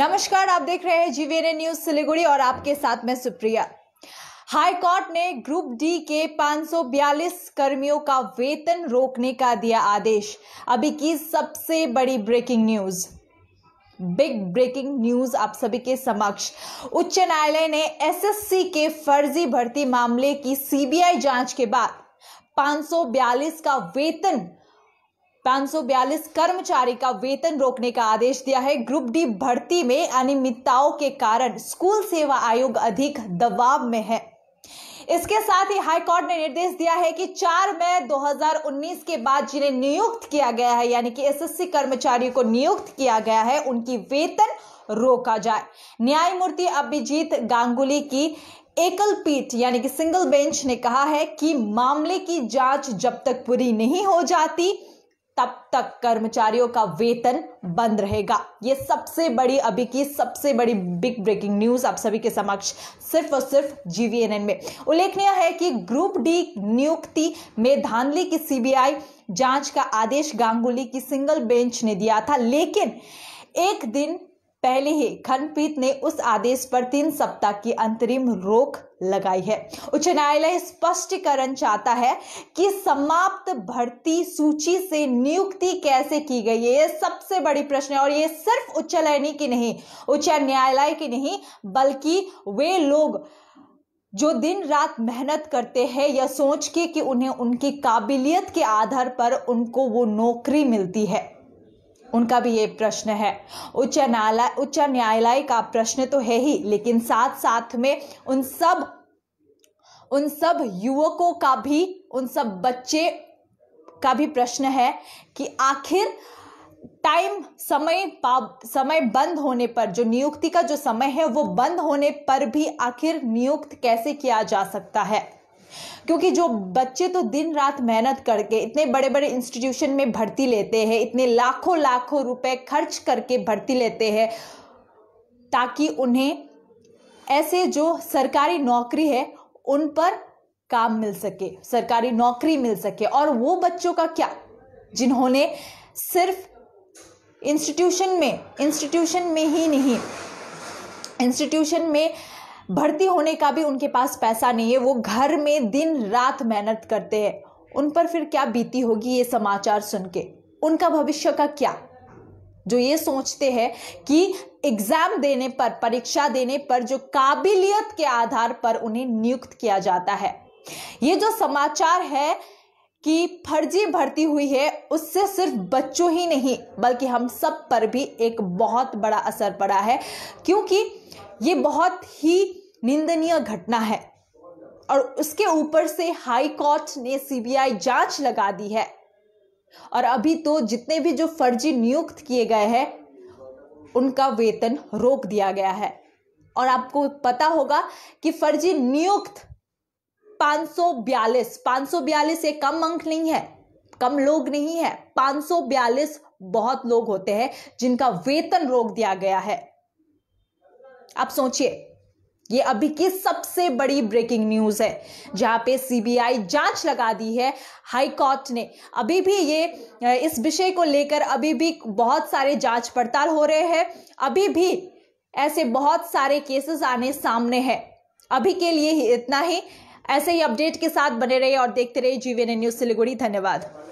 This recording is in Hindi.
नमस्कार आप देख रहे हैं जीवीएनए न्यूज सिलीगुड़ी और आपके साथ में सुप्रिया हाई कोर्ट ने ग्रुप डी के 542 कर्मियों का वेतन रोकने का दिया आदेश अभी की सबसे बड़ी breaking news big breaking news आप सभी के समक्ष उच्च न्यायालय ने एसएससी के फर्जी भर्ती मामले की सीबीआई जांच के बाद 542 का वेतन 542 कर्मचारी का वेतन रोकने का आदेश दिया है ग्रुप डी भर्ती में अनियमितताओं के कारण स्कूल सेवा आयोग अधिक दबाव में है इसके साथ ही हाईकोर्ट ने निर्देश दिया है कि 4 मई 2019 के बाद जिन्हें नियुक्त किया गया है यानी कि एसएससी कर्मचारियों को नियुक्त किया गया है उनकी वेतन रोका जाए न्यायमूर्ति अभिजीत गांगुली की एकल पीठ यानी कि सिंगल बेंच ने कहा है कि मामले की जांच जब तक पूरी नहीं हो जाती तब तक कर्मचारियों का वेतन बंद रहेगा ये सबसे बड़ी अभी की सबसे बड़ी बिग ब्रेकिंग न्यूज आप सभी के समक्ष सिर्फ और सिर्फ जीवीएनएन में उल्लेखनीय है कि ग्रुप डी नियुक्ति में धानली की सीबीआई जांच का आदेश गांगुली की सिंगल बेंच ने दिया था लेकिन एक दिन पहले ही खंडपीठ ने उस आदेश पर तीन सप्ताह की अंतरिम रोक लगाई है उच्च न्यायालय स्पष्टीकरण चाहता है कि समाप्त भर्ती सूची से नियुक्ति कैसे की गई है यह सबसे बड़ी प्रश्न है और यह सिर्फ उच्च न्यायालय की नहीं उच्च न्यायालय की नहीं बल्कि वे लोग जो दिन रात मेहनत करते हैं यह सोच के कि उन्हें उनकी काबिलियत के आधार पर उनको वो नौकरी मिलती है उनका भी ये प्रश्न है उच्च न्यायालय उच्च न्यायालय का प्रश्न तो है ही लेकिन साथ साथ में उन सब उन सब युवकों का भी उन सब बच्चे का भी प्रश्न है कि आखिर टाइम समय समय बंद होने पर जो नियुक्ति का जो समय है वो बंद होने पर भी आखिर नियुक्त कैसे किया जा सकता है क्योंकि जो बच्चे तो दिन रात मेहनत करके इतने बड़े बड़े इंस्टीट्यूशन में भर्ती लेते हैं इतने लाखों लाखों रुपए खर्च करके भर्ती लेते हैं ताकि उन्हें ऐसे जो सरकारी नौकरी है उन पर काम मिल सके सरकारी नौकरी मिल सके और वो बच्चों का क्या जिन्होंने सिर्फ इंस्टीट्यूशन में इंस्टीट्यूशन में ही नहीं इंस्टीट्यूशन में भर्ती होने का भी उनके पास पैसा नहीं है वो घर में दिन रात मेहनत करते हैं उन पर फिर क्या बीती होगी ये समाचार सुन के उनका भविष्य का क्या जो ये सोचते हैं कि एग्जाम देने पर परीक्षा देने पर जो काबिलियत के आधार पर उन्हें नियुक्त किया जाता है ये जो समाचार है कि फर्जी भर्ती हुई है उससे सिर्फ बच्चों ही नहीं बल्कि हम सब पर भी एक बहुत बड़ा असर पड़ा है क्योंकि ये बहुत ही निंदनीय घटना है और उसके ऊपर से हाई कोर्ट ने सीबीआई जांच लगा दी है और अभी तो जितने भी जो फर्जी नियुक्त किए गए हैं उनका वेतन रोक दिया गया है और आपको पता होगा कि फर्जी नियुक्त 542 542 से कम अंक नहीं है कम लोग नहीं है 542 बहुत लोग होते हैं जिनका वेतन रोक दिया गया है आप सोचिए ये अभी की सबसे बड़ी ब्रेकिंग न्यूज है जहां पे सीबीआई जांच लगा दी है हाई कोर्ट ने अभी भी ये इस विषय को लेकर अभी भी बहुत सारे जांच पड़ताल हो रहे हैं अभी भी ऐसे बहुत सारे केसेस आने सामने हैं अभी के लिए ही इतना ही ऐसे ही अपडेट के साथ बने रहिए और देखते रहिए जीवीएन न्यूज सिलीगुड़ी धन्यवाद